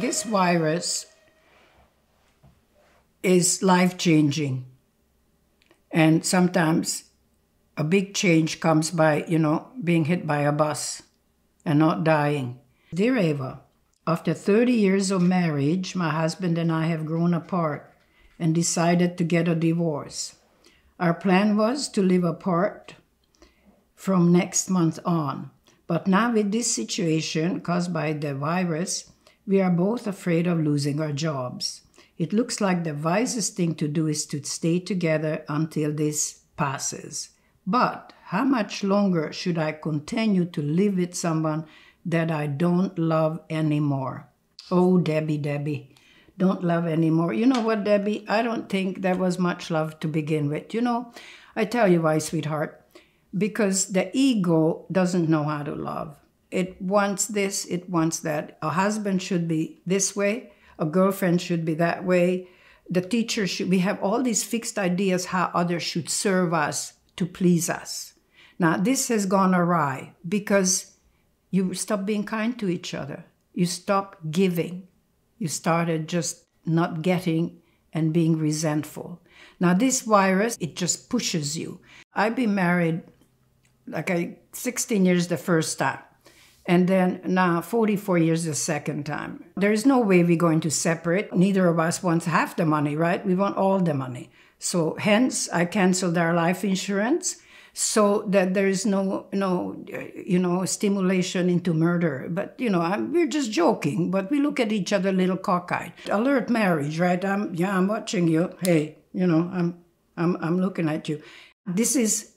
this virus is life changing. And sometimes a big change comes by, you know, being hit by a bus and not dying. Dear Ava, after 30 years of marriage, my husband and I have grown apart and decided to get a divorce. Our plan was to live apart from next month on. But now, with this situation caused by the virus, we are both afraid of losing our jobs. It looks like the wisest thing to do is to stay together until this passes. But how much longer should I continue to live with someone that I don't love anymore? Oh, Debbie, Debbie, don't love anymore. You know what, Debbie? I don't think there was much love to begin with. You know, I tell you why, sweetheart, because the ego doesn't know how to love it wants this, it wants that. A husband should be this way, a girlfriend should be that way. The teacher should, we have all these fixed ideas how others should serve us to please us. Now, this has gone awry because you stop being kind to each other. You stop giving. You started just not getting and being resentful. Now, this virus, it just pushes you. I've been married like I, 16 years the first time and then now 44 years the second time. There's no way we're going to separate. Neither of us wants half the money, right? We want all the money. So hence I canceled our life insurance so that there is no no you know stimulation into murder but you know I'm, we're just joking but we look at each other a little cockeyed alert marriage right i'm yeah i'm watching you hey you know i'm i'm i'm looking at you this is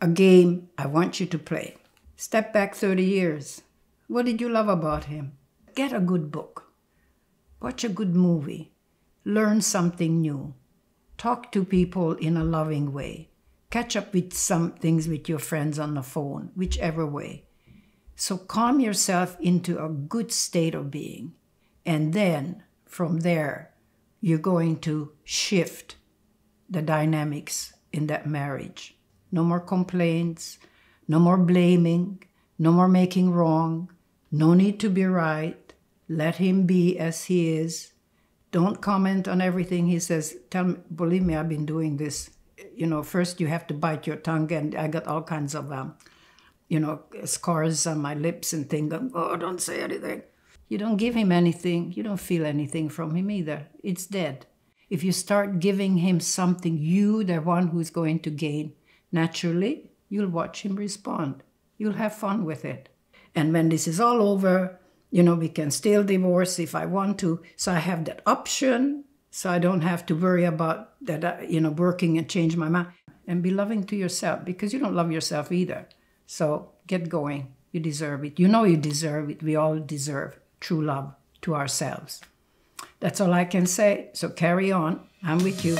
a game i want you to play step back 30 years what did you love about him? Get a good book, watch a good movie, learn something new, talk to people in a loving way, catch up with some things with your friends on the phone, whichever way. So calm yourself into a good state of being. And then from there, you're going to shift the dynamics in that marriage. No more complaints, no more blaming, no more making wrong, no need to be right. Let him be as he is. Don't comment on everything he says. Tell me, believe me, I've been doing this. You know, first you have to bite your tongue, and I got all kinds of, um, you know, scars on my lips and things. Oh, don't say anything. You don't give him anything. You don't feel anything from him either. It's dead. If you start giving him something, you, the one who's going to gain, naturally, you'll watch him respond. You'll have fun with it. And when this is all over, you know, we can still divorce if I want to. So I have that option. So I don't have to worry about that, uh, you know, working and change my mind. And be loving to yourself because you don't love yourself either. So get going. You deserve it. You know you deserve it. We all deserve true love to ourselves. That's all I can say. So carry on. I'm with you.